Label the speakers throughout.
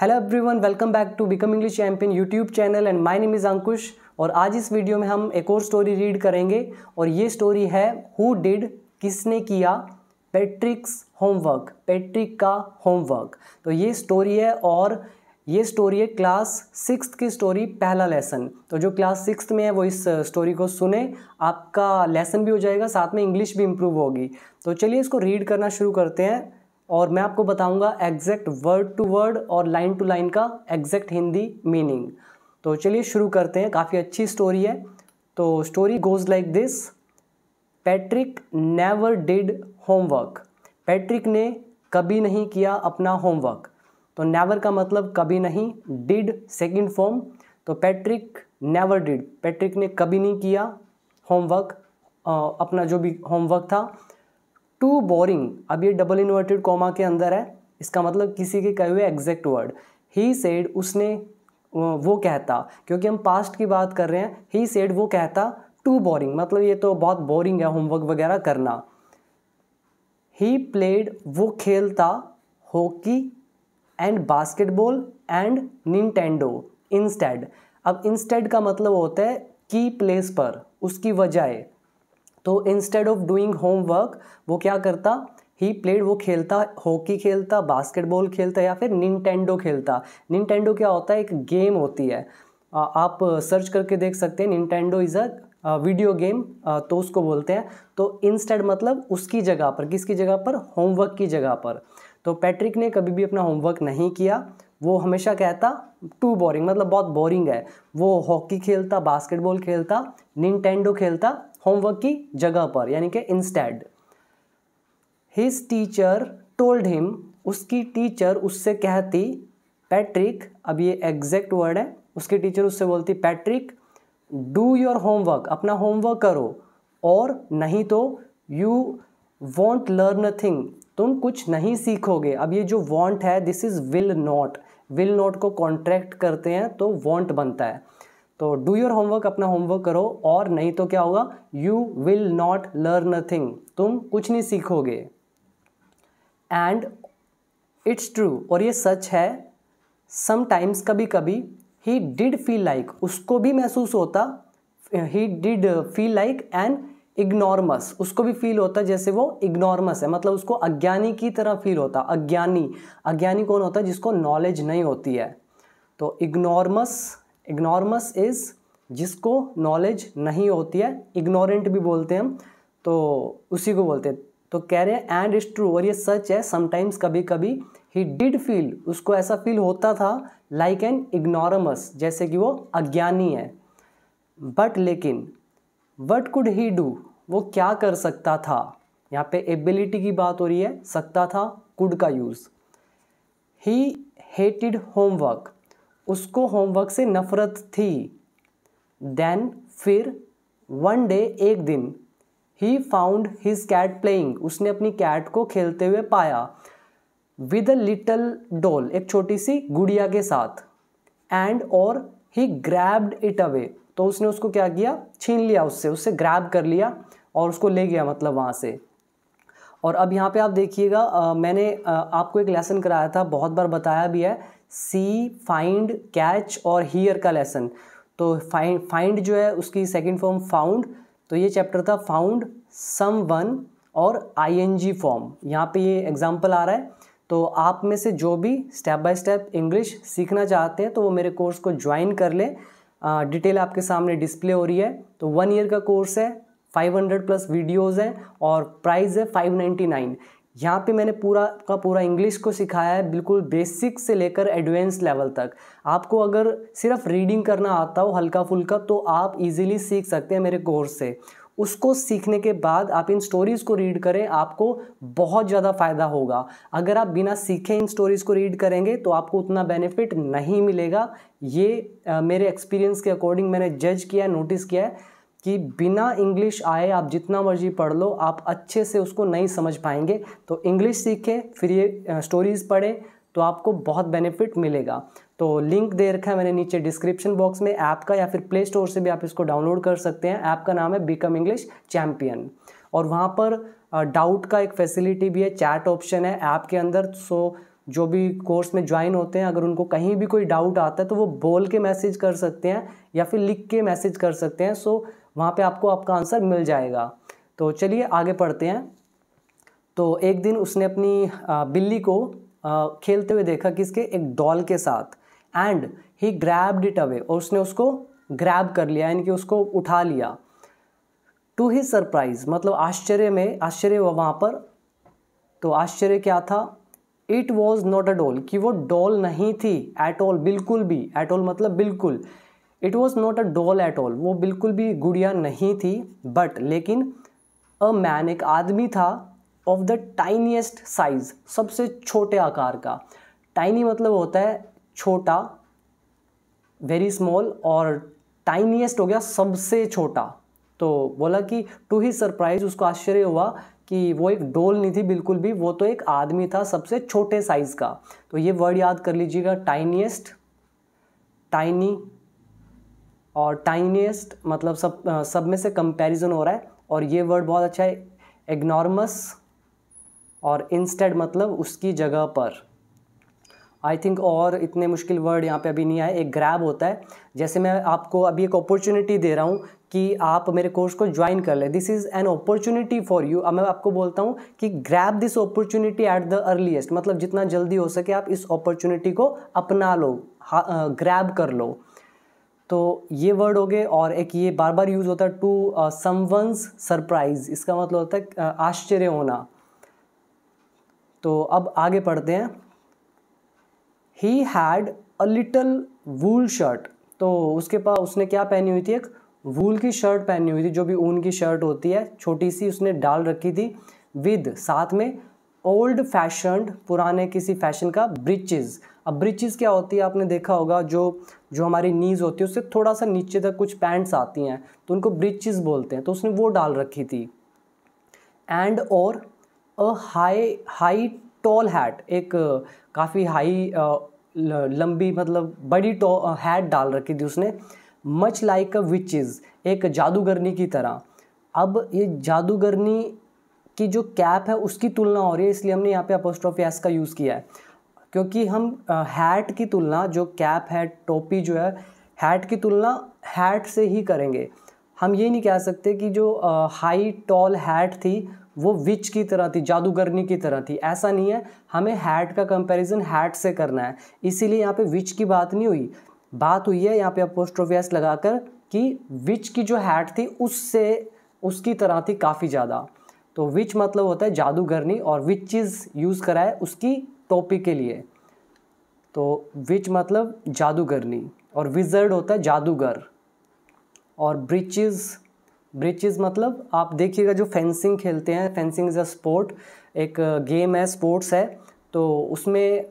Speaker 1: hello everyone welcome back to Become English Champion YouTube channel and my name is Ankush और आज इस video में हम एक और स्टोरी रीड करेंगे और ये स्टोरी है हु डिड किसने किया पैट्रिक्स होमवर्क पैट्रिक का होमवर्क तो ये स्टोरी है और ये स्टोरी है क्लास सिक्स की स्टोरी पहला लेसन तो जो क्लास सिक्स में है वो इस स्टोरी uh, को सुने आपका लेसन भी हो जाएगा साथ में इंग्लिश भी इम्प्रूव होगी तो चलिए इसको रीड करना शुरू करते हैं और मैं आपको बताऊंगा एग्जैक्ट वर्ड टू वर्ड और लाइन टू लाइन का एग्जैक्ट हिंदी मीनिंग तो चलिए शुरू करते हैं काफ़ी अच्छी स्टोरी है तो story goes like this Patrick never did homework Patrick ने कभी नहीं किया अपना होमवर्क तो नेवर का मतलब कभी नहीं डिड सेकंड फॉर्म तो पैट्रिक नेवर डिड पैट्रिक ने कभी नहीं किया होमवर्क अपना जो भी होमवर्क था टू बोरिंग अब ये डबल इन्वर्टेड कॉमा के अंदर है इसका मतलब किसी के कहे हुए एग्जैक्ट वर्ड ही सेड उसने वो कहता क्योंकि हम पास्ट की बात कर रहे हैं ही सेड वो कहता टू बोरिंग मतलब ये तो बहुत बोरिंग है होमवर्क वगैरह करना ही प्लेड वो खेलता hockey and basketball and Nintendo instead अब इंस्टेड का मतलब होता है की प्लेस पर उसकी वजह तो इंस्टेड ऑफ डूइंग होमवर्क वो क्या करता ही प्लेड वो खेलता हॉकी खेलता बास्केटबॉल खेलता या फिर निंटेंडो खेलता निंटेंडो क्या होता है एक गेम होती है आ, आप सर्च करके देख सकते हैं Nintendo is a video game तो उसको बोलते हैं तो इंस्टेड मतलब उसकी जगह पर किसकी जगह पर होमवर्क की जगह पर तो पैट्रिक ने कभी भी अपना होमवर्क नहीं किया वो हमेशा कहता टू बोरिंग मतलब बहुत बोरिंग है वो हॉकी खेलता बास्केटबॉल खेलता निंटेंडो खेलता होमवर्क की जगह पर यानी कि instead his teacher told him उसकी टीचर उससे कहती पैट्रिक अब ये एग्जैक्ट वर्ड है उसकी टीचर उससे बोलती पैट्रिक डू योर होमवर्क अपना होमवर्क करो और नहीं तो you won't learn a thing तुम कुछ नहीं सीखोगे अब ये जो वॉन्ट है this is will not will not को कॉन्ट्रैक्ट करते हैं तो वॉन्ट बनता है तो डू योर होमवर्क अपना होमवर्क करो और नहीं तो क्या होगा you will not learn a thing तुम कुछ नहीं सीखोगे एंड इट्स ट्रू और ये सच है समटाइम्स कभी कभी ही डिड फील लाइक उसको भी महसूस होता he did feel like and ignoramus उसको भी फील होता जैसे वो इग्नॉर्मस है मतलब उसको अज्ञानी की तरह फील होता अज्ञानी अज्ञानी कौन होता है जिसको नॉलेज नहीं होती है तो इग्नॉर्मस इग्नॉर्मस इज़ जिसको नॉलेज नहीं होती है इग्नोरेंट भी बोलते हैं हम तो उसी को बोलते हैं तो कह रहे हैं एंड इज ट्रू और ये सच है समटाइम्स कभी कभी ही डिड फील उसको ऐसा फील होता था लाइक एन इग्नोरमस जैसे कि वो अज्ञानी है बट लेकिन वट कुड ही डू वो क्या कर सकता था यहाँ पे एबिलिटी की बात हो रही है सकता था कुड का यूज़ ही हेटिड होमवर्क उसको होमवर्क से नफरत थी देन फिर वन डे एक दिन he found his cat playing उसने अपनी कैट को खेलते हुए पाया विद अ लिटल डोल एक छोटी सी गुड़िया के साथ एंड और ही ग्रैब्ड इट अवे तो उसने उसको क्या किया छीन लिया उससे उससे ग्रैब कर लिया और उसको ले गया मतलब वहाँ से और अब यहाँ पे आप देखिएगा मैंने आ, आपको एक लेसन कराया था बहुत बार बताया भी है सी फाइंड कैच और हीयर का लेसन तो फाइंड फाइंड जो है उसकी सेकेंड फॉर्म फाउंड तो ये चैप्टर था फाउंड सम वन और आईएनजी फॉर्म यहाँ पे ये एग्जाम्पल आ रहा है तो आप में से जो भी स्टेप बाय स्टेप इंग्लिश सीखना चाहते हैं तो वो मेरे कोर्स को ज्वाइन कर ले डिटेल आपके सामने डिस्प्ले हो रही है तो वन ईयर का कोर्स है 500 प्लस वीडियोस हैं और प्राइस है 599 यहाँ पे मैंने पूरा का पूरा इंग्लिश को सिखाया है बिल्कुल बेसिक से लेकर एडवांस लेवल तक आपको अगर सिर्फ रीडिंग करना आता हो हल्का फुल्का तो आप इजीली सीख सकते हैं मेरे कोर्स से उसको सीखने के बाद आप इन स्टोरीज़ को रीड करें आपको बहुत ज़्यादा फ़ायदा होगा अगर आप बिना सीखे इन स्टोरीज़ को रीड करेंगे तो आपको उतना बेनिफिट नहीं मिलेगा ये आ, मेरे एक्सपीरियंस के अकॉर्डिंग मैंने जज किया है नोटिस किया है कि बिना इंग्लिश आए आप जितना मर्जी पढ़ लो आप अच्छे से उसको नहीं समझ पाएंगे तो इंग्लिश सीखें फिर ये स्टोरीज़ पढ़ें तो आपको बहुत बेनिफिट मिलेगा तो लिंक दे रखा है मैंने नीचे डिस्क्रिप्शन बॉक्स में ऐप का या फिर प्ले स्टोर से भी आप इसको डाउनलोड कर सकते हैं ऐप का नाम है बिकम इंग्लिश चैम्पियन और वहाँ पर डाउट का एक फैसिलिटी भी है चैट ऑप्शन है ऐप के अंदर सो जो भी कोर्स में ज्वाइन होते हैं अगर उनको कहीं भी कोई डाउट आता है तो वो बोल के मैसेज कर सकते हैं या फिर लिख के मैसेज कर सकते हैं सो so, वहाँ पे आपको आपका आंसर मिल जाएगा तो चलिए आगे पढ़ते हैं तो एक दिन उसने अपनी बिल्ली को खेलते हुए देखा किसके एक डॉल के साथ and he grabbed it away और उसने उसको ग्रैब कर लिया यानी कि उसको उठा लिया टू ही सरप्राइज मतलब आश्चर्य में आश्चर्य हुआ वहाँ पर तो आश्चर्य क्या था it was not a doll कि वो डॉल नहीं थी एट ऑल बिल्कुल भी एट ऑल मतलब बिल्कुल it was not a doll at all वो बिल्कुल भी गुड़िया नहीं थी बट लेकिन अ मैन एक आदमी था ऑफ द टाइनीस्ट साइज सबसे छोटे आकार का टाइनी मतलब होता है छोटा वेरी स्मॉल और टाइनीस्ट हो गया सबसे छोटा तो बोला कि टू ही सरप्राइज उसको आश्चर्य हुआ कि वो एक डोल नहीं थी बिल्कुल भी वो तो एक आदमी था सबसे छोटे साइज़ का तो ये वर्ड याद कर लीजिएगा टाइनीस्ट टाइनी और टाइनीस्ट मतलब सब सब में से कंपैरिजन हो रहा है और ये वर्ड बहुत अच्छा है इग्नॉर्मस और इंस्टेड मतलब उसकी जगह पर आई थिंक और इतने मुश्किल वर्ड यहाँ पे अभी नहीं आए एक ग्रैब होता है जैसे मैं आपको अभी एक अपॉर्चुनिटी दे रहा हूँ कि आप मेरे कोर्स को ज्वाइन कर लें this is an opportunity for you अब मैं आपको बोलता हूँ कि grab this opportunity at the earliest मतलब जितना जल्दी हो सके आप इस अपॉर्चुनिटी को अपना लो ग्रैब कर लो तो ये वर्ड हो गए और एक ये बार बार यूज़ होता है टू समवंस सरप्राइज इसका मतलब होता है uh, आश्चर्य होना तो अब आगे पढ़ते हैं he had a little wool shirt तो उसके पास उसने क्या पहनी हुई थी एक वूल की शर्ट पहनी हुई थी जो भी ऊन की शर्ट होती है छोटी सी उसने डाल रखी थी विद साथ में ओल्ड फैशन पुराने किसी फैशन का ब्रिचेज अब ब्रिचेज क्या होती है आपने देखा होगा जो जो हमारी नीज़ होती है उससे थोड़ा सा नीचे तक कुछ पैंट्स आती हैं तो उनको ब्रिचिज बोलते हैं तो उसने वो डाल रखी थी एंड और a high high tall hat एक काफ़ी हाई लंबी मतलब बड़ी टॉ हैट डाल रखी थी उसने मच लाइक अ विचिज़ एक जादूगरनी की तरह अब ये जादूगरनी की जो कैप है उसकी तुलना हो रही है इसलिए हमने यहाँ पे अपोस्ट्रॉफी एस का यूज़ किया है क्योंकि हम हैट की तुलना जो कैप है टोपी जो है हैट की तुलना हैट से ही करेंगे हम ये नहीं कह सकते कि जो हाई टॉल हैट थी वो विच की तरह थी जादूगरनी की तरह थी ऐसा नहीं है हमें हैट का कंपैरिजन हैट से करना है इसीलिए यहाँ पे विच की बात नहीं हुई बात हुई है यहाँ पे लगा लगाकर कि विच की जो हैट थी उससे उसकी तरह थी काफ़ी ज़्यादा तो विच मतलब होता है जादूगरनी और विच चीज़ यूज़ कराए उसकी टॉपिक के लिए तो विच मतलब जादूगरनी और विजर्ड होता है जादूगर और ब्रिचिज ब्रिचिज मतलब आप देखिएगा जो फेंसिंग खेलते हैं फेंसिंग इज़ अ स्पोर्ट एक गेम है स्पोर्ट्स है तो उसमें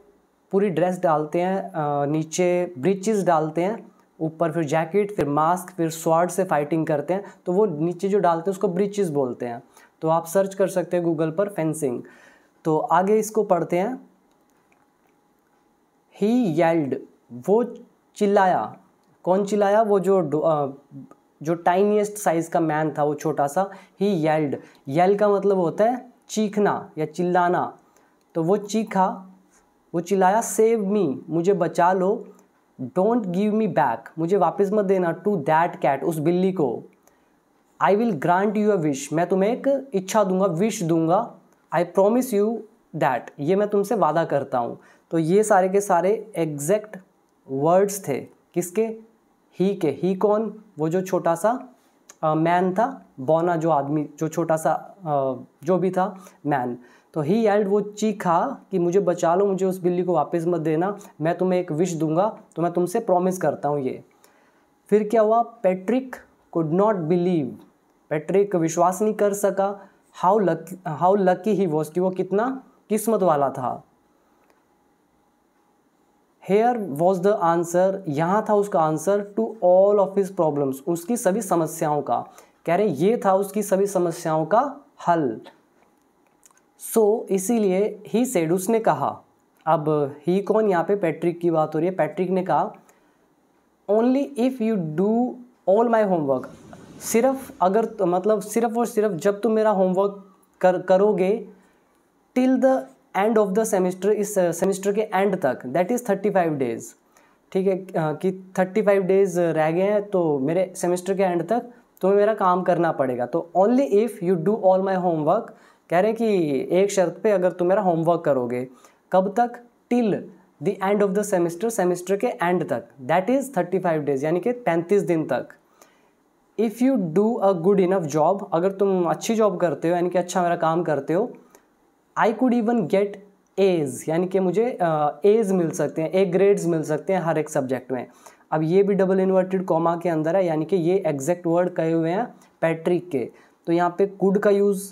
Speaker 1: पूरी ड्रेस डालते हैं नीचे ब्रिचिज डालते हैं ऊपर फिर जैकेट फिर मास्क फिर स्वाड से फाइटिंग करते हैं तो वो नीचे जो डालते हैं उसको ब्रिचिज बोलते हैं तो आप सर्च कर सकते हैं गूगल पर फेंसिंग तो आगे इसको पढ़ते हैं ही येल्ड वो चिल्लाया कौन चिल्लाया वो जो जो टाइनीस्ट साइज़ का मैन था वो छोटा सा ही येल्ड येल का मतलब होता है चीखना या चिल्लाना तो वो चीखा वो चिल्लाया सेव मी मुझे बचा लो डोंट गिव मी बैक मुझे वापस मत देना टू दैट कैट उस बिल्ली को I will grant you a wish मैं तुम्हें एक इच्छा दूंगा विश दूंगा आई प्रोमिस यू दैट ये मैं तुमसे वादा करता हूँ तो ये सारे के सारे एग्जैक्ट वर्ड्स थे किसके ही के ही कौन वो जो छोटा सा मैन था बौना जो आदमी जो छोटा सा आ, जो भी था मैन तो ही एल्ड वो चीखा कि मुझे बचा लो मुझे उस बिल्ली को वापस मत देना मैं तुम्हें एक विश दूंगा तो मैं तुमसे प्रॉमिस करता हूँ ये फिर क्या हुआ Patrick could not believe Patrick विश्वास नहीं कर सका how lucky how lucky he was कि वो कितना किस्मत वाला था हेयर वॉज द आंसर यहाँ था उसका answer to all of his problems उसकी सभी समस्याओं का कह रहे ये था उसकी सभी समस्याओं का हल सो so, इसीलिए ही सेड उसने कहा अब ही कौन यहाँ पे पैट्रिक की बात हो रही है पैट्रिक ने कहा only if you do all my homework सिर्फ अगर तो मतलब सिर्फ और सिर्फ जब तुम मेरा होमवर्क कर करोगे till the end of the semester इस सेमेस्टर के एंड तक that is thirty five days ठीक है कि थर्टी फाइव डेज़ रह गए हैं तो मेरे सेमेस्टर के एंड तक तुम्हें मेरा काम करना पड़ेगा तो only if you do all my homework कह रहे हैं कि एक शर्त पे अगर तुम मेरा होमवर्क करोगे कब तक till the end of the semester semester के एंड तक that is thirty five days यानी कि पैंतीस दिन तक if you do a good enough job अगर तुम अच्छी जॉब करते हो यानी कि अच्छा मेरा काम करते हो I could even get A's यानी कि मुझे एज मिल सकते हैं ए ग्रेड्स मिल सकते हैं हर एक सब्जेक्ट में अब ये भी डबल इन्वर्टेड कॉमा के अंदर है यानी कि ये एग्जैक्ट वर्ड कहे हुए हैं पैट्रिक के तो यहाँ पे कुड का यूज़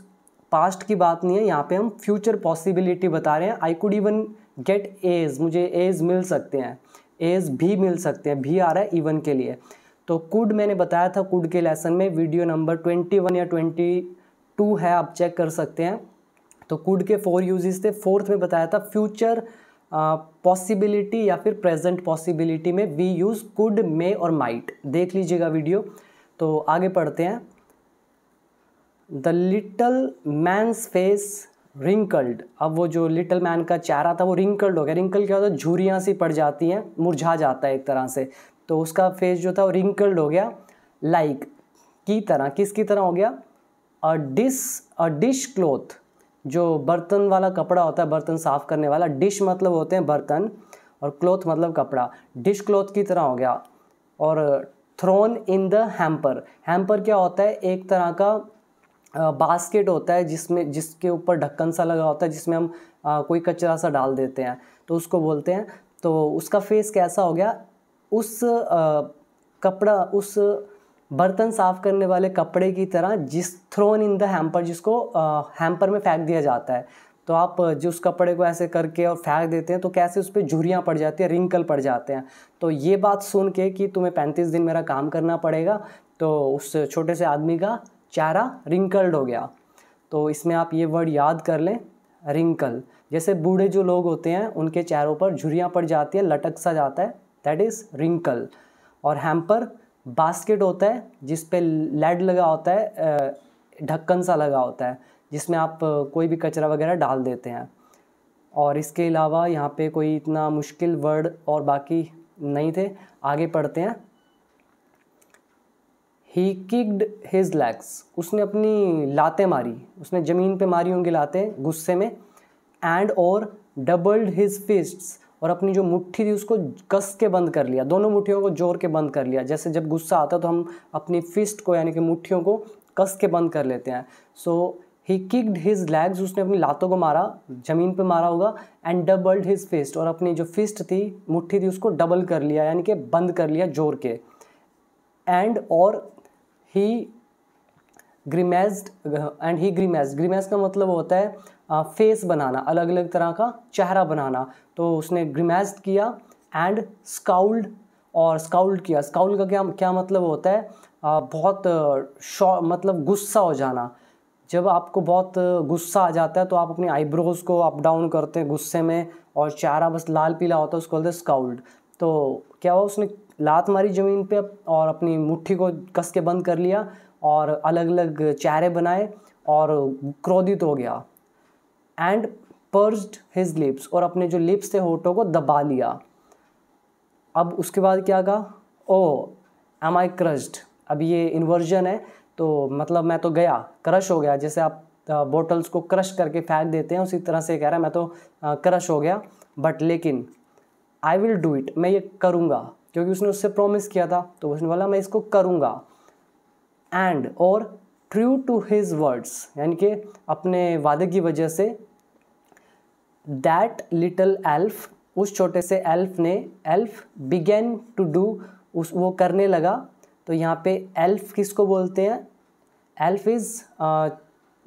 Speaker 1: पास्ट की बात नहीं है यहाँ पे हम फ्यूचर पॉसिबिलिटी बता रहे हैं I could even get A's मुझे एज मिल सकते हैं एज भी मिल सकते हैं भी आ रहा है इवन के लिए तो कुड मैंने बताया था कुड के लेसन में वीडियो नंबर ट्वेंटी वन या ट्वेंटी टू है आप चेक कर सकते हैं तो कुड के फोर यूजेस थे फोर्थ में बताया था फ्यूचर पॉसिबिलिटी uh, या फिर प्रेजेंट पॉसिबिलिटी में वी यूज़ कुड मे और माइट देख लीजिएगा वीडियो तो आगे पढ़ते हैं the little man's face wrinkled अब वो जो लिटल मैन का चेहरा था वो रिंकल्ड हो गया रिंकल क्या होता है झूरियाँ सी पड़ जाती हैं मुरझा जाता है एक तरह से तो उसका फेस जो था वो रिंकल्ड हो गया लाइक like, की तरह किसकी तरह हो गया a dis a dishcloth जो बर्तन वाला कपड़ा होता है बर्तन साफ़ करने वाला डिश मतलब होते हैं बर्तन और क्लोथ मतलब कपड़ा डिश क्लोथ की तरह हो गया और thrown in the hamper hamper क्या होता है एक तरह का बास्केट होता है जिसमें जिसके ऊपर ढक्कन सा लगा होता है जिसमें हम आ, कोई कचरा सा डाल देते हैं तो उसको बोलते हैं तो उसका फेस कैसा हो गया उस आ, कपड़ा उस बर्तन साफ करने वाले कपड़े की तरह जिस थ्रोन इन द हैम्पर जिसको हैम्पर में फेंक दिया जाता है तो आप जिस कपड़े को ऐसे करके और फेंक देते हैं तो कैसे उस पर झुरियाँ पड़ जाती है रिंकल पड़ जाते हैं तो ये बात सुन के कि तुम्हें पैंतीस दिन मेरा काम करना पड़ेगा तो उस छोटे से आदमी का चेहरा रिंकल्ड हो गया तो इसमें आप ये वर्ड याद कर लें रिंकल जैसे बूढ़े जो लोग होते हैं उनके चेहरों पर झुरियाँ पड़ जाती है लटक सा जाता है दैट इज़ रिंकल और हैम्पर बास्केट होता है जिस पे लेड लगा होता है ढक्कन सा लगा होता है जिसमें आप कोई भी कचरा वगैरह डाल देते हैं और इसके अलावा यहाँ पे कोई इतना मुश्किल वर्ड और बाकी नहीं थे आगे पढ़ते हैं ही किग्ड हिज लैग्स उसने अपनी लातें मारी उसने ज़मीन पे मारी होंगी लातें गुस्से में एंड और डबल्ड हिज फिस्ट्स और अपनी जो मुट्ठी थी उसको कस के बंद कर लिया दोनों मुठ्ठियों को जोर के बंद कर लिया जैसे जब गुस्सा आता तो हम अपनी फिस्ट को यानी कि मुठ्ठियों को कस के बंद कर लेते हैं so he kicked his legs उसने अपनी लातों को मारा ज़मीन पे मारा होगा एंड डबल्ड हिज फिस्ट और अपनी जो फिस्ट थी मुट्ठी थी उसको डबल कर लिया यानी कि बंद कर लिया जोर के एंड और ही ग्रीमेज एंड ही ग्रीमेज ग्रीमेज का मतलब होता है फेस बनाना अलग अलग तरह का चेहरा बनाना तो उसने ग्रिमेज किया एंड स्काउल्ड और स्काउल्ड किया स्काउल का क्या क्या मतलब होता है आ, बहुत शॉ मतलब गुस्सा हो जाना जब आपको बहुत गुस्सा आ जाता है तो आप अपनी आईब्रोज़ को अप डाउन करते हैं गुस्से में और चेहरा बस लाल पीला होता है उसको बोलते हैं स्काउल्ड तो क्या हुआ उसने लात मारी ज़मीन पे और अपनी मुट्ठी को कस के बंद कर लिया और अलग अलग चेहरे बनाए और क्रोधित हो गया एंड पर्स्ड हिज लिप्स और अपने जो लिप्स थे होठों को दबा लिया अब उसके बाद क्या कहा ओ एम आई क्रस्ड अब ये इन्वर्जन है तो मतलब मैं तो गया क्रश हो गया जैसे आप बॉटल्स को क्रश करके फेंक देते हैं उसी तरह से कह रहा है मैं तो क्रश हो गया बट लेकिन आई विल डू इट मैं ये करूँगा क्योंकि उसने उससे प्रॉमिस किया था तो उसने बोला मैं इसको करूँगा एंड और ट्रू टू हिज वर्ड्स यानी कि अपने वादे की वजह से दैट लिटल एल्फ उस छोटे से एल्फ ने एल्फ बिगेन टू डू उस वो करने लगा तो यहाँ पे एल्फ किसको बोलते हैं एल्फ इज़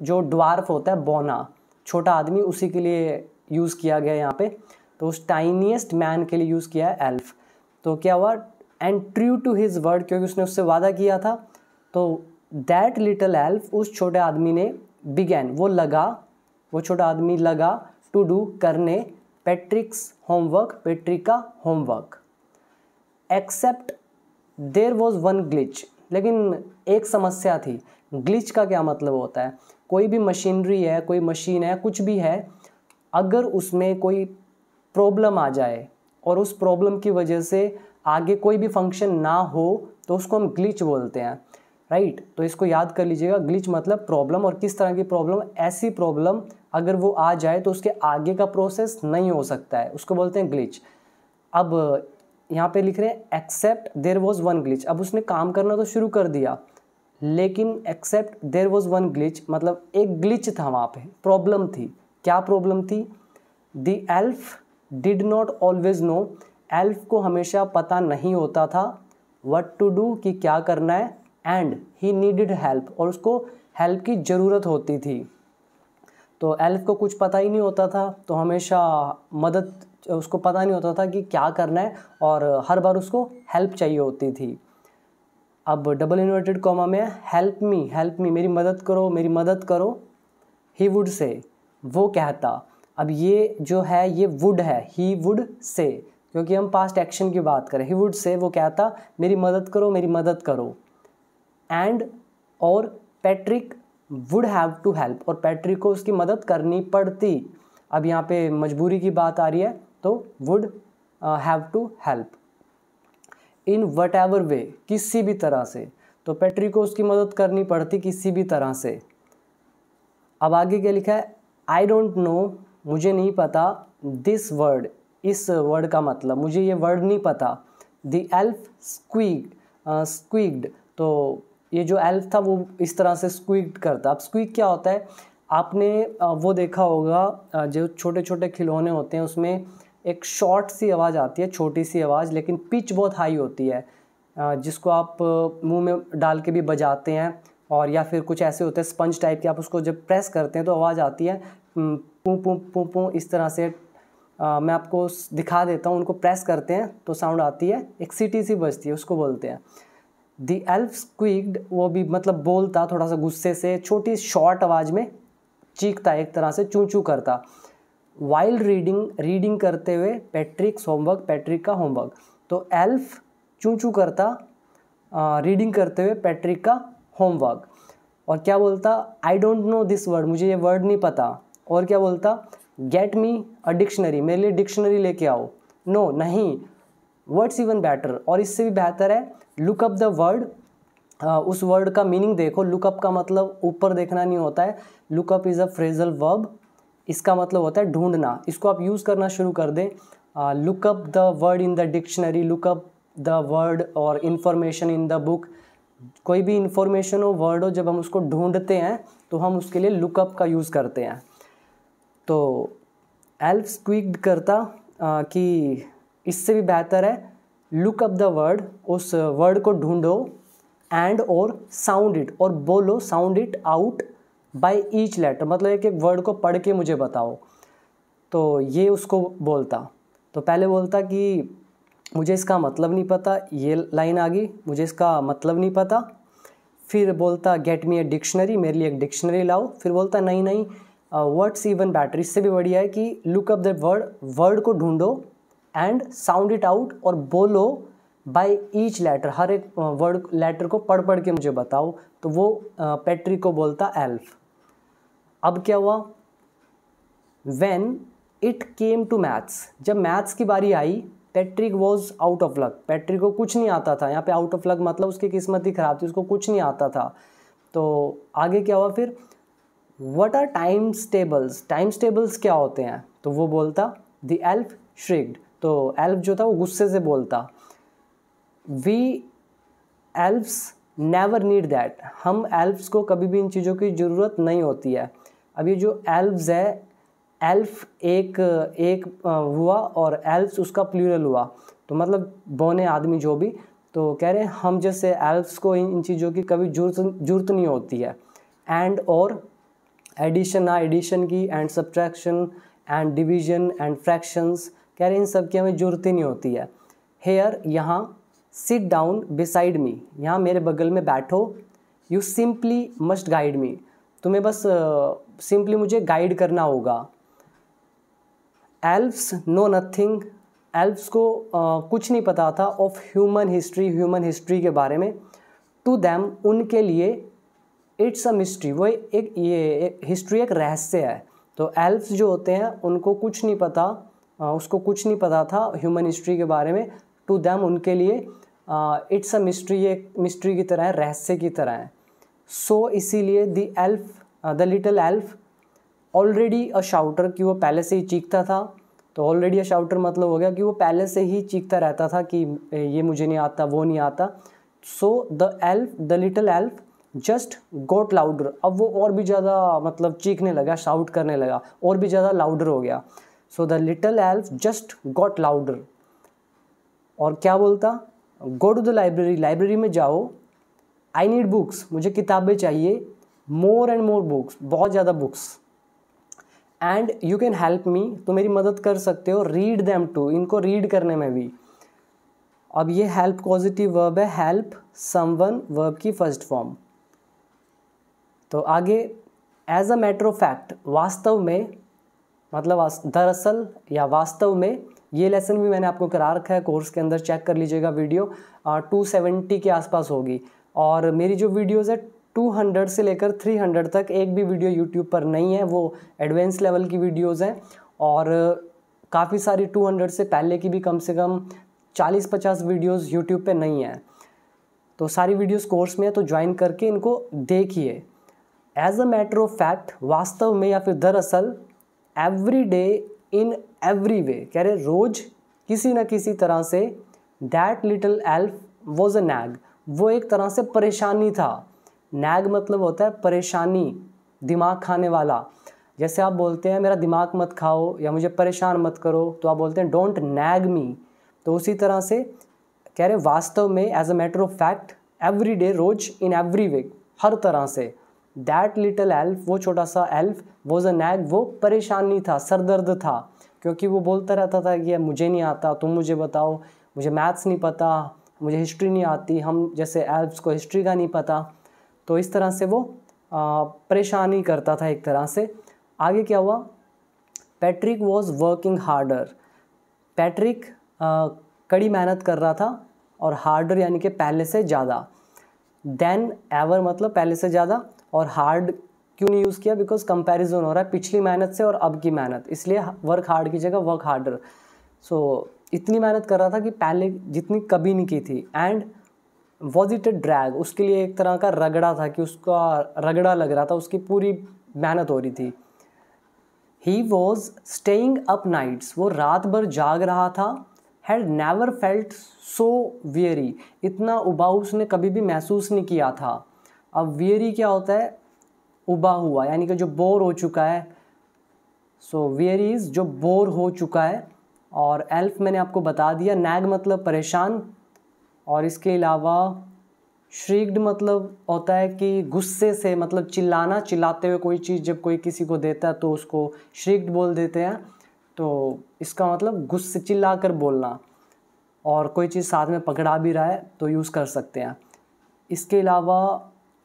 Speaker 1: जो ड्वार्फ होता है बोना छोटा आदमी उसी के लिए यूज़ किया गया यहाँ पे तो उस टाइनीस्ट मैन के लिए यूज़ किया है एल्फ तो क्या हुआ and true to his word क्योंकि उसने उससे वादा किया था तो दैट लिटल एल्फ उस छोटे आदमी ने बिगैन वो लगा वो छोटा आदमी लगा टू डू करने पेट्रिक्स होमवर्क पेट्रिक का homework except there was one glitch लेकिन एक समस्या थी ग्लिच का क्या मतलब होता है कोई भी मशीनरी है कोई मशीन है कुछ भी है अगर उसमें कोई प्रॉब्लम आ जाए और उस प्रॉब्लम की वजह से आगे कोई भी फंक्शन ना हो तो उसको हम ग्लिच बोलते हैं राइट तो इसको याद कर लीजिएगा ग्लिच मतलब प्रॉब्लम और किस तरह की प्रॉब्लम ऐसी प्रॉब्लम अगर वो आ जाए तो उसके आगे का प्रोसेस नहीं हो सकता है उसको बोलते हैं ग्लिच अब यहाँ पे लिख रहे हैं except there was one glitch अब उसने काम करना तो शुरू कर दिया लेकिन except there was one glitch मतलब एक ग्लिच था वहाँ पे प्रॉब्लम थी क्या प्रॉब्लम थी the elf did not always know elf को हमेशा पता नहीं होता था वट टू डू कि क्या करना है एंड ही नीडिड हेल्प और उसको हेल्प की ज़रूरत होती थी तो एल्फ को कुछ पता ही नहीं होता था तो हमेशा मदद उसको पता नहीं होता था कि क्या करना है और हर बार उसको हेल्प चाहिए होती थी अब डबल इन्वर्टेड कॉमा में हेल्प मी हेल्प मी मेरी मदद करो मेरी मदद करो ही वुड से वो कहता अब ये जो है ये वुड है ही वुड से क्योंकि हम पास्ट एक्शन की बात करें ही वुड से वो कहता मेरी मदद करो मेरी मदद करो एंड और Patrick would have to help और पैट्रिक को उसकी मदद करनी पड़ती अब यहाँ पे मजबूरी की बात आ रही है तो would have to help in whatever way किसी भी तरह से तो पैट्रिक को उसकी मदद करनी पड़ती किसी भी तरह से अब आगे क्या लिखा है आई डोंट नो मुझे नहीं पता दिस वर्ड इस वर्ड का मतलब मुझे ये वर्ड नहीं पता द एल्फ स्क्वीग स्क्वीग्ड तो ये जो एल्फ था वो इस तरह से स्क्विक करता अब स्क्विक क्या होता है आपने वो देखा होगा जो छोटे छोटे खिलौने होते हैं उसमें एक शॉर्ट सी आवाज़ आती है छोटी सी आवाज़ लेकिन पिच बहुत हाई होती है जिसको आप मुंह में डाल के भी बजाते हैं और या फिर कुछ ऐसे होते हैं स्पंज टाइप के आप उसको जब प्रेस करते हैं तो आवाज़ आती है पू पू पू पू इस तरह से आ, मैं आपको दिखा देता हूँ उनको प्रेस करते हैं तो साउंड आती है एक सीटी सी बजती है उसको बोलते हैं दी एल्फ स्क्विग्ड वो भी मतलब बोलता थोड़ा सा गुस्से से छोटी शॉर्ट आवाज़ में चीखता एक तरह से चू चू करता वाइल्ड रीडिंग रीडिंग करते हुए पैट्रिक्स होमवर्क पैट्रिक का होमवर्क तो एल्फ चू चू करता रीडिंग करते हुए पैट्रिक का होमवर्क और क्या बोलता I don't know this word मुझे ये वर्ड नहीं पता और क्या बोलता गेट मी अ डिक्शनरी मेरे लिए डिक्शनरी लेके आओ नो no, नहीं वर्ड्स इवन बेटर और इससे भी बेहतर है लुक अप द वर्ड उस वर्ड का मीनिंग देखो लुकअप का मतलब ऊपर देखना नहीं होता है look up is a phrasal verb इसका मतलब होता है ढूंढना इसको आप यूज़ करना शुरू कर दें look up the word in the dictionary look up the word और इन्फॉर्मेशन इन द बुक कोई भी इन्फॉर्मेशन हो वर्ड हो जब हम उसको ढूंढते हैं तो हम उसके लिए लुकअप का यूज़ करते हैं तो एल्फ क्विक करता आ, कि इससे भी बेहतर है लुक अप द वर्ड उस वर्ड को ढूंढो एंड और साउंड इट और बोलो sound it out by each letter मतलब एक एक वर्ड को पढ़ के मुझे बताओ तो ये उसको बोलता तो पहले बोलता कि मुझे इसका मतलब नहीं पता ये लाइन आ गई मुझे इसका मतलब नहीं पता फिर बोलता गेट मी ए डिक्शनरी मेरे लिए एक डिक्शनरी लाओ फिर बोलता नहीं नहीं वर्ड्स इवन बैटरी इससे भी बढ़िया है कि look up the word word को ढूंढो एंड साउंड इट आउट और बोलो बाय ईच लेटर हर एक वर्ड लेटर को पढ़ पढ़ के मुझे बताओ तो वो पेट्री को बोलता एल्फ अब क्या हुआ when it came to maths जब मैथ्स की बारी आई Patrick was out of luck Patrick को कुछ नहीं आता था यहाँ पे आउट ऑफ लक मतलब उसकी किस्मत ही ख़राब थी उसको कुछ नहीं आता था तो आगे क्या हुआ फिर what are times tables times tables क्या होते हैं तो वो बोलता द एल्फ श्रिग्ड तो एल्फ जो था वो गुस्से से बोलता we elves never need that हम एल्फ्स को कभी भी इन चीज़ों की ज़रूरत नहीं होती है अब ये जो एल्फ्स है एल्फ एक एक हुआ और एल्फ्स उसका प्लूरल हुआ तो मतलब बोने आदमी जो भी तो कह रहे हैं हम जैसे एल्फ्स को इन इन चीज़ों की कभी जरूरत जरूरत नहीं होती है एंड और एडिशन आ एडिशन की and subtraction and division and fractions कह रहे इन सब की हमें ज़रूरत ही नहीं होती है हेयर यहाँ सिट डाउन बिसाइड मी यहाँ मेरे बगल में बैठो you simply must guide me तुम्हें बस सिंपली uh, मुझे गाइड करना होगा एल्व्स नो नथिंग एल्व्स को uh, कुछ नहीं पता था of human history human history के बारे में टू दैम उनके लिए इट्स अ मिस्ट्री वो एक ये हिस्ट्री एक रहस्य है तो एल्फ्स जो होते हैं उनको कुछ नहीं पता उसको कुछ नहीं पता था ह्यूमन हिस्ट्री के बारे में टू दैम उनके लिए इट्स अ मिस्ट्री एक मिस्ट्री की तरह है रहस्य की तरह है सो so, इसीलिए the elf the little elf already a shouter कि वो पहले से ही चीखता था तो ऑलरेडी अ शाउटर मतलब हो गया कि वो पहले से ही चीखता रहता था कि ये मुझे नहीं आता वो नहीं आता so the elf the little elf just got louder अब वो और भी ज़्यादा मतलब चीखने लगा शाउट करने लगा और भी ज़्यादा लाउडर हो गया so the little elf just got louder और क्या बोलता go to the library library में जाओ आई नीड बुक्स मुझे किताबें चाहिए मोर एंड मोर बुक्स बहुत ज़्यादा books and you can help me तो मेरी मदद कर सकते हो रीड दैम टू इनको रीड करने में भी अब ये हेल्प पॉजिटिव वर्ब है हेल्प सम वन वर्ब की फर्स्ट फॉर्म तो आगे as a matter of fact वास्तव में मतलब दरअसल या वास्तव में ये लेसन भी मैंने आपको करा रखा है कोर्स के अंदर चेक कर लीजिएगा वीडियो टू सेवेंटी के आसपास होगी और मेरी जो वीडियोज़ है टू हंड्रेड से लेकर थ्री हंड्रेड तक एक भी वीडियो यूट्यूब पर नहीं है वो एडवांस लेवल की वीडियोज़ हैं और काफ़ी सारी टू हंड्रेड से पहले की भी कम से कम चालीस पचास वीडियोस यूट्यूब पे नहीं हैं तो सारी वीडियोस कोर्स में है तो ज्वाइन करके इनको देखिए as a matter of fact वास्तव में या फिर दरअसल every day in every way कह रहे रोज़ किसी न किसी तरह से that little elf was a nag वो एक तरह से परेशानी था नैग मतलब होता है परेशानी दिमाग खाने वाला जैसे आप बोलते हैं मेरा दिमाग मत खाओ या मुझे परेशान मत करो तो आप बोलते हैं डोंट नैग मी तो उसी तरह से कह रहे वास्तव में as a matter of fact every day रोज इन एवरी वे हर तरह से दैट लिटल एल्फ वो छोटा सा एल्फ वो अ नैग वो परेशान नहीं था सरदर्द था क्योंकि वो बोलता रहता था कि मुझे नहीं आता तुम मुझे बताओ मुझे मैथ्स नहीं पता मुझे हिस्ट्री नहीं आती हम जैसे एल्फ्स को हिस्ट्री का नहीं पता तो इस तरह से वो परेशान ही करता था एक तरह से आगे क्या हुआ Patrick was working harder Patrick कड़ी मेहनत कर रहा था और हार्डर यानी कि पहले से ज़्यादा देन एवर मतलब पहले से ज़्यादा और हार्ड क्यों नहीं यूज़ किया बिकॉज कंपैरिजन हो रहा है पिछली मेहनत से और अब की मेहनत इसलिए वर्क हार्ड की जगह वर्क हार्डर सो इतनी मेहनत कर रहा था कि पहले जितनी कभी नहीं की थी and was it a drag उसके लिए एक तरह का रगड़ा था कि उसका रगड़ा लग रहा था उसकी पूरी मेहनत हो रही थी he was staying up nights वो रात भर जाग रहा था had never felt so weary इतना उबाऊ उसने कभी भी महसूस नहीं किया था अब वियरी क्या होता है उबा हुआ यानी कि जो बोर हो चुका है सो वियरी इज़ जो बोर हो चुका है और एल्फ मैंने आपको बता दिया नैग मतलब परेशान और इसके अलावा श्रीग्ड मतलब होता है कि गुस्से से मतलब चिल्लाना चिल्लाते हुए कोई चीज़ जब कोई किसी को देता है तो उसको श्रीग्ड बोल देते हैं तो इसका मतलब गुस्से चिल्ला कर बोलना और कोई चीज़ साथ में पकड़ा भी रहा है तो यूज़ कर सकते हैं इसके अलावा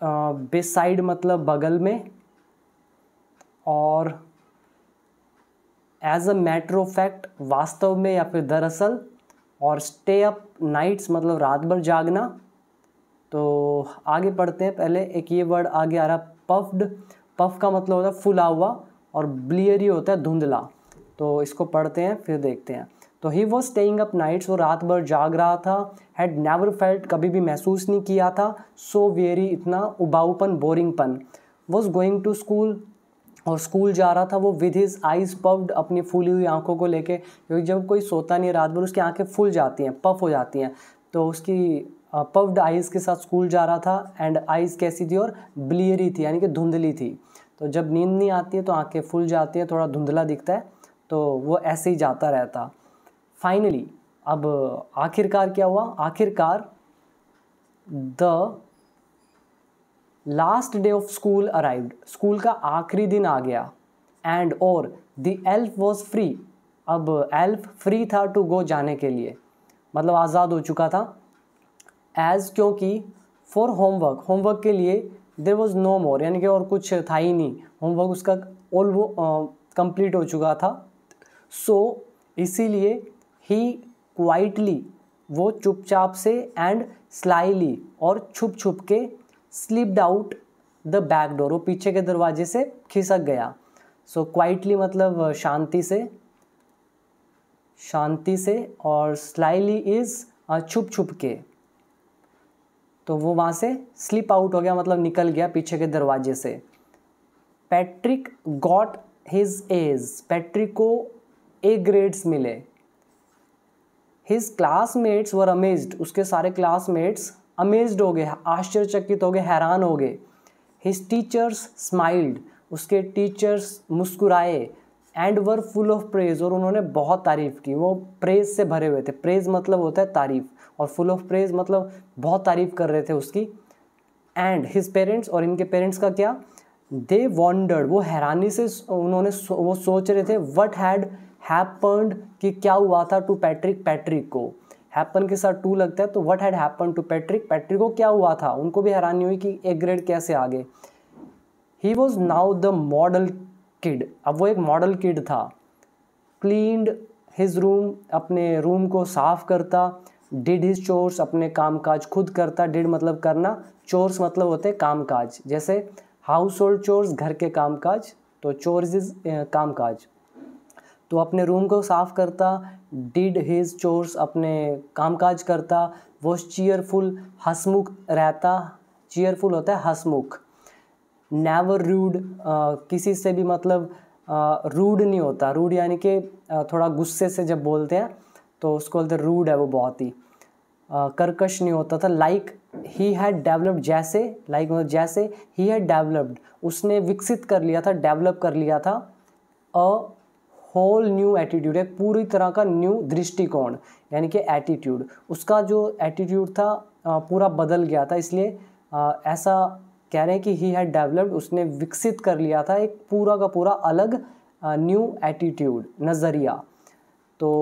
Speaker 1: बिसाइड मतलब बगल में और as a matter of fact वास्तव में या फिर दरअसल और स्टे अप नाइट्स मतलब रात भर जागना तो आगे पढ़ते हैं पहले एक ये वर्ड आगे आ रहा पफ्ड पफ का मतलब होता है फुला हुआ और ब्लियरी होता है धुंधला तो इसको पढ़ते हैं फिर देखते हैं तो ही वो स्टेइंग अप नाइट्स वो रात भर जाग रहा था हैड नेवर फेल्ट कभी भी महसूस नहीं किया था सो वेरी इतना उबाऊपन बोरिंगपन वॉज गोइंग टू स्कूल और स्कूल जा रहा था वो विद हिज आइज पफ्ड अपनी फूली हुई आंखों को लेके क्योंकि जब कोई सोता नहीं रात भर उसकी आंखें फूल जाती हैं पफ हो जाती हैं तो उसकी पफ्ड आइज़ के साथ स्कूल जा रहा था एंड आइज़ कैसी थी और ब्लियरी थी यानी कि धुंधली थी तो जब नींद नहीं आती है तो आंखें फूल जाती हैं थोड़ा धुंधला दिखता है तो वो ऐसे ही जाता रहता फाइनली अब आखिरकार क्या हुआ आखिरकार the last day of school arrived school का आखिरी दिन आ गया एंड और द एल्फ वॉज फ्री अब एल्फ फ्री था टू गो जाने के लिए मतलब आज़ाद हो चुका था एज क्योंकि फॉर होमवर्क होमवर्क के लिए देर वॉज नो मोर यानी कि और कुछ था ही नहीं होमवर्क उसका ऑल वो कंप्लीट हो चुका था सो so, इसीलिए ही क्वाइटली वो चुपचाप से एंड स्लाइली और छुप छुप के slipped out the back door वो पीछे के दरवाजे से खिसक गया सो so, क्वाइटली मतलब शांति से शांति से और स्लाइली इज़ छुप छुप के तो वो वहाँ से स्लिप आउट हो गया मतलब निकल गया पीछे के दरवाजे से Patrick got his A's Patrick को ए ग्रेड्स मिले हिज क्लासमेट्स वर अमेज्ड उसके सारे क्लासमेट्स अमेज्ड हो गए आश्चर्यचकित हो गए हैरान हो गए हिज टीचर्स स्माइल्ड उसके टीचर्स मुस्कुराए and were full of praise और उन्होंने बहुत तारीफ़ की वो प्रेज से भरे हुए थे प्रेज मतलब होता है तारीफ़ और फुल ऑफ प्रेज मतलब बहुत तारीफ़ कर रहे थे उसकी एंड हिज पेरेंट्स और इनके पेरेंट्स का क्या दे वॉन्डर्ड वो हैरानी से उन्होंने वो सोच रहे थे वट हैड हैपन्ड कि क्या हुआ था टू पैट्रिक पैट्रिक को हैपन के साथ टू लगता है तो what had happen to Patrick Patrick को क्या हुआ था उनको भी हैरानी हुई कि ए ग्रेड कैसे आ गए he was now the model kid अब वो एक मॉडल किड था क्लीनड हिज रूम अपने रूम को साफ करता डिड हिज चोर्स अपने काम काज खुद करता डिड मतलब करना चोर्स मतलब होते काम काज जैसे हाउस होल्ड चोर्स घर के काम काज तो चोर्स इज काम काज तो अपने रूम को साफ़ करता डिड हिज चोर्स अपने कामकाज करता वो चीयरफुल हसमुख रहता चीयरफुल होता है हसमुख नेवर रूड किसी से भी मतलब रूड नहीं होता रूड यानी कि थोड़ा गुस्से से जब बोलते हैं तो उसको बोलते रूड है वो बहुत ही करकश नहीं होता था लाइक ही हैड डेवलप्ड जैसे लाइक like, मतलब जैसे ही हैड डेवलप्ड उसने विकसित कर लिया था डेवलप कर लिया था अ होल न्यू एटीट्यूड एक पूरी तरह का न्यू दृष्टिकोण यानी कि एटीट्यूड उसका जो एटीट्यूड था पूरा बदल गया था इसलिए ऐसा कह रहे हैं कि ही हैड डेवलप्ड उसने विकसित कर लिया था एक पूरा का पूरा अलग न्यू एटीट्यूड नज़रिया तो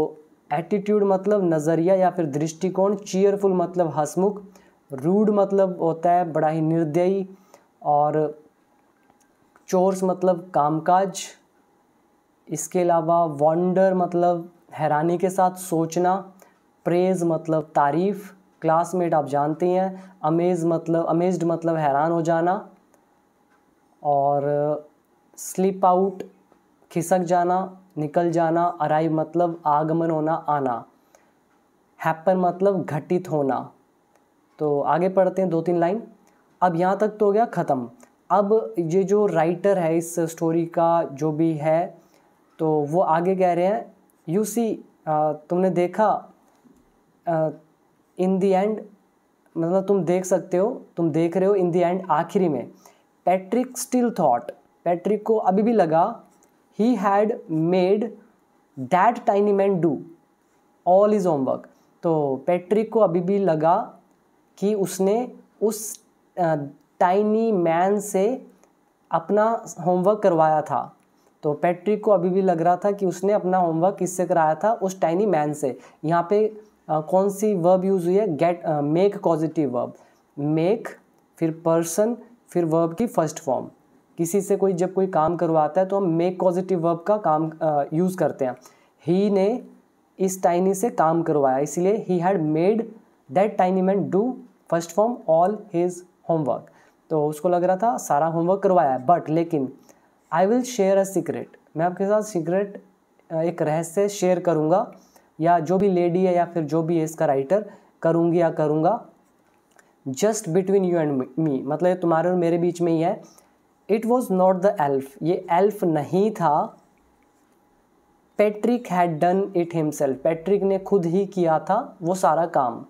Speaker 1: एटीट्यूड मतलब नज़रिया या फिर दृष्टिकोण चीयरफुल मतलब हसमुख रूड मतलब होता है बड़ा ही निर्दयी और चोर्स मतलब कामकाज इसके अलावा वॉन्डर मतलब हैरानी के साथ सोचना प्रेज़ मतलब तारीफ़ क्लासमेट आप जानती हैं अमेज मतलब अमेज्ड मतलब हैरान हो जाना और स्लिप आउट खिसक जाना निकल जाना अराइव मतलब आगमन होना आना हैपन मतलब घटित होना तो आगे पढ़ते हैं दो तीन लाइन अब यहाँ तक तो हो गया ख़त्म अब ये जो राइटर है इस स्टोरी का जो भी है तो वो आगे कह रहे हैं यू सी तुमने देखा इन दी एंड मतलब तुम देख सकते हो तुम देख रहे हो इन दी एंड आखिरी में पैट्रिक स्टिल थॉट पैट्रिक को अभी भी लगा he had made that tiny man do all his homework तो पैट्रिक को अभी भी लगा कि उसने उस टाइनी मैन से अपना होमवर्क करवाया था तो पैट्रिक को अभी भी लग रहा था कि उसने अपना होमवर्क किससे कराया था उस टाइनी मैन से यहाँ पे आ, कौन सी वर्ब यूज़ हुई है get make positive verb make फिर पर्सन फिर वर्ब की फर्स्ट फॉर्म किसी से कोई जब कोई काम करवाता है तो हम मेक पॉजिटिव वर्ब का काम यूज़ करते हैं ही ने इस टाइनी से काम करवाया इसलिए he had made that tiny man do first form all his homework तो उसको लग रहा था सारा होमवर्क करवाया है बट लेकिन I will share a secret मैं आपके साथ सीक्रेट एक रहस्य शेयर करूँगा या जो भी लेडी है या फिर जो भी है इसका राइटर करूँगी या करूँगा just between you and me मतलब ये तुम्हारे और मेरे बीच में ही है it was not the elf ये एल्फ नहीं था Patrick had done it himself Patrick ने खुद ही किया था वो सारा काम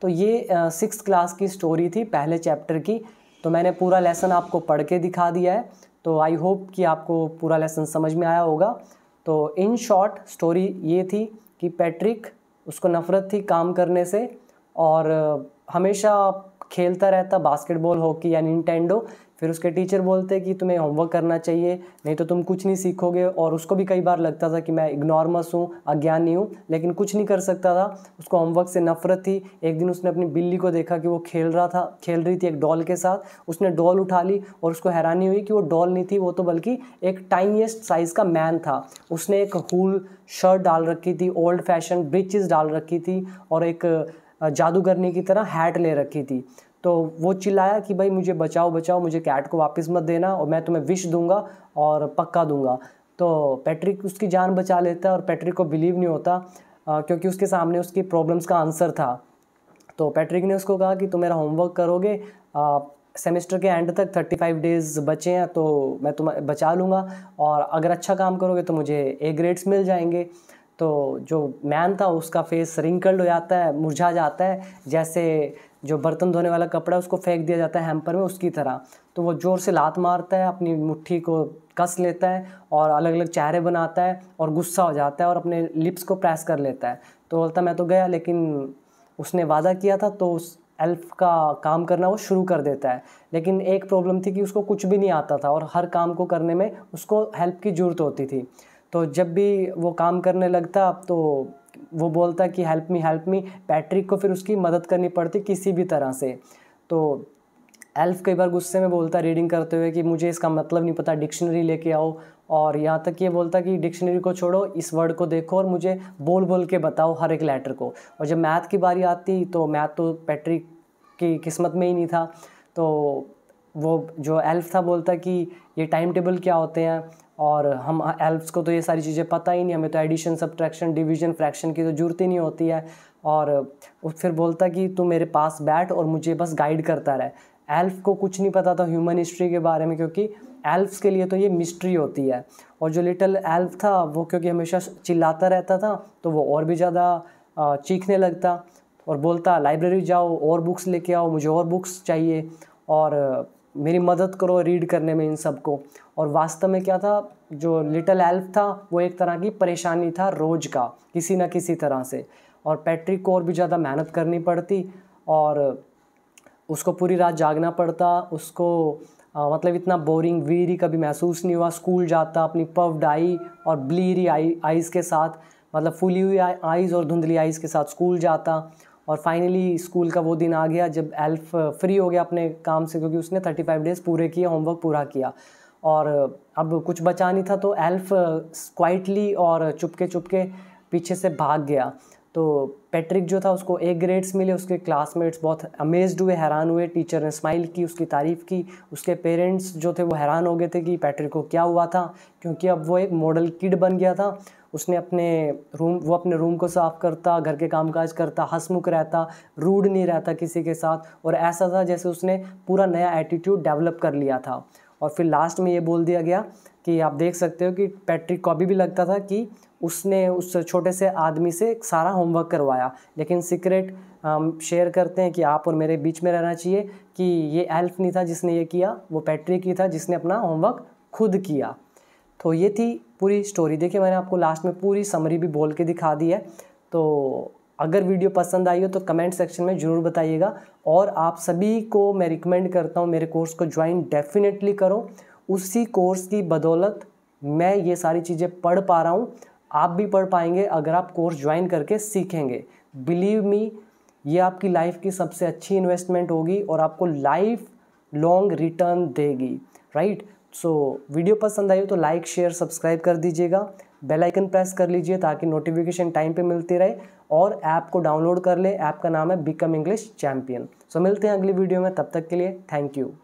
Speaker 1: तो ये सिक्स क्लास की स्टोरी थी पहले चैप्टर की तो मैंने पूरा लेसन आपको पढ़ के दिखा दिया है तो आई होप कि आपको पूरा लेसन समझ में आया होगा तो इन शॉर्ट स्टोरी ये थी कि पैट्रिक उसको नफ़रत थी काम करने से और हमेशा खेलता रहता बास्केटबॉल हॉकी या निन्टेंडो फिर उसके टीचर बोलते कि तुम्हें होमवर्क करना चाहिए नहीं तो तुम कुछ नहीं सीखोगे और उसको भी कई बार लगता था कि मैं इग्नॉर्मस हूँ अज्ञानी हूँ लेकिन कुछ नहीं कर सकता था उसको होमवर्क से नफरत थी एक दिन उसने अपनी बिल्ली को देखा कि वो खेल रहा था खेल रही थी एक डॉल के साथ उसने डॉल उठा ली और उसको हैरानी हुई कि वो डॉल नहीं थी वो तो बल्कि एक टाइनीस्ट साइज़ का मैन था उसने एक हुल शर्ट डाल रखी थी ओल्ड फैशन ब्रिचेज डाल रखी थी और एक जादूगरनी की तरह हैट ले रखी थी तो वो चिल्लाया कि भाई मुझे बचाओ बचाओ मुझे कैट को वापस मत देना और मैं तुम्हें विश दूंगा और पक्का दूंगा तो पैट्रिक उसकी जान बचा लेता और पैट्रिक को बिलीव नहीं होता क्योंकि उसके सामने उसकी प्रॉब्लम्स का आंसर था तो पैट्रिक ने उसको कहा कि तुम मेरा होमवर्क करोगे आ, सेमेस्टर के एंड तक थर्टी फाइव डेज़ बचे हैं तो मैं तुम्हें बचा लूँगा और अगर अच्छा काम करोगे तो मुझे ए ग्रेड्स मिल जाएंगे तो जो मैन था उसका फेस रिंकल्ड हो जाता है मुरझा जाता है जैसे जो बर्तन धोने वाला कपड़ा है उसको फेंक दिया जाता है हैम्पर में उसकी तरह तो वो ज़ोर से लात मारता है अपनी मुट्ठी को कस लेता है और अलग अलग चेहरे बनाता है और गुस्सा हो जाता है और अपने लिप्स को प्रेस कर लेता है तो बोलता मैं तो गया लेकिन उसने वादा किया था तो उस एल्फ का काम करना वो शुरू कर देता है लेकिन एक प्रॉब्लम थी कि उसको कुछ भी नहीं आता था और हर काम को करने में उसको हेल्प की ज़रूरत होती थी तो जब भी वो काम करने लगता तो वो बोलता कि help me help me Patrick को फिर उसकी मदद करनी पड़ती किसी भी तरह से तो एल्फ कई बार गुस्से में बोलता रीडिंग करते हुए कि मुझे इसका मतलब नहीं पता डिक्शनरी लेके आओ और यहाँ तक ये बोलता कि डिक्शनरी को छोड़ो इस वर्ड को देखो और मुझे बोल बोल के बताओ हर एक लेटर को और जब मैथ की बारी आती तो मैथ तो पैट्रिक की किस्मत में ही नहीं था तो वो जो एल्फ था बोलता कि ये टाइम टेबल क्या होते हैं और हम एल्प्स को तो ये सारी चीज़ें पता ही नहीं हमें तो एडिशन सब्ट्रैक्शन डिवीजन फ्रैक्शन की तो जरूरत ही नहीं होती है और फिर बोलता कि तू मेरे पास बैठ और मुझे बस गाइड करता रहे एल्फ को कुछ नहीं पता था ह्यूमन हिस्ट्री के बारे में क्योंकि एल्फ्स के लिए तो ये मिस्ट्री होती है और जो लिटल एल्फ था वो क्योंकि हमेशा चिल्लाता रहता था तो वो और भी ज़्यादा चीखने लगता और बोलता लाइब्रेरी जाओ और बुक्स लेके आओ मुझे और बुक्स चाहिए और मेरी मदद करो रीड करने में इन सब को और वास्तव में क्या था जो लिटल एल्फ था वो एक तरह की परेशानी था रोज का किसी ना किसी तरह से और पैट्रिक को और भी ज़्यादा मेहनत करनी पड़ती और उसको पूरी रात जागना पड़ता उसको आ, मतलब इतना बोरिंग वीरी कभी महसूस नहीं हुआ स्कूल जाता अपनी पव्ड आई और ब्लीरी आई आईज़ के साथ मतलब फूली हुई आईज़ और धुंधली आईज़ के साथ स्कूल जाता और फाइनली स्कूल का वो दिन आ गया जब एल्फ फ्री uh, हो गया अपने काम से क्योंकि उसने थर्टी फाइव डेज़ पूरे किए होमवर्क पूरा किया और uh, अब कुछ बचा नहीं था तो एल्फ क्वाइटली uh, और चुपके चुपके पीछे से भाग गया तो पैट्रिक जो था उसको ए ग्रेड्स मिले उसके क्लासमेट्स बहुत अमेज्ड हुए हैरान हुए टीचर ने स्माइल की उसकी तारीफ़ की उसके पेरेंट्स जो थे वो हैरान हो गए थे कि पैट्रिक को क्या हुआ था क्योंकि अब वो एक मॉडल किड बन गया था उसने अपने रूम वो अपने रूम को साफ़ करता घर के कामकाज करता हंसमुख रहता रूड नहीं रहता किसी के साथ और ऐसा था जैसे उसने पूरा नया एटीट्यूड डेवलप कर लिया था और फिर लास्ट में ये बोल दिया गया कि आप देख सकते हो कि पैट्रिक को अभी भी लगता था कि उसने उस छोटे से आदमी से सारा होमवर्क करवाया लेकिन सीक्रेट शेयर करते हैं कि आप और मेरे बीच में रहना चाहिए कि ये एल्फ नहीं था जिसने ये किया वो पैट्रिक ही था जिसने अपना होमवर्क खुद किया तो ये थी पूरी स्टोरी देखिए मैंने आपको लास्ट में पूरी समरी भी बोल के दिखा दी है तो अगर वीडियो पसंद आई हो तो कमेंट सेक्शन में ज़रूर बताइएगा और आप सभी को मैं रिकमेंड करता हूँ मेरे कोर्स को ज्वाइन डेफिनेटली करो उसी कोर्स की बदौलत मैं ये सारी चीज़ें पढ़ पा रहा हूँ आप भी पढ़ पाएंगे अगर आप कोर्स ज्वाइन करके सीखेंगे बिलीव मी ये आपकी लाइफ की सबसे अच्छी इन्वेस्टमेंट होगी और आपको लाइफ लॉन्ग रिटर्न देगी राइट सो so, वीडियो पसंद आई हो तो लाइक शेयर सब्सक्राइब कर दीजिएगा बेल आइकन प्रेस कर लीजिए ताकि नोटिफिकेशन टाइम पे मिलती रहे और ऐप को डाउनलोड कर ले ऐप का नाम है बिकम इंग्लिश चैम्पियन सो मिलते हैं अगली वीडियो में तब तक के लिए थैंक यू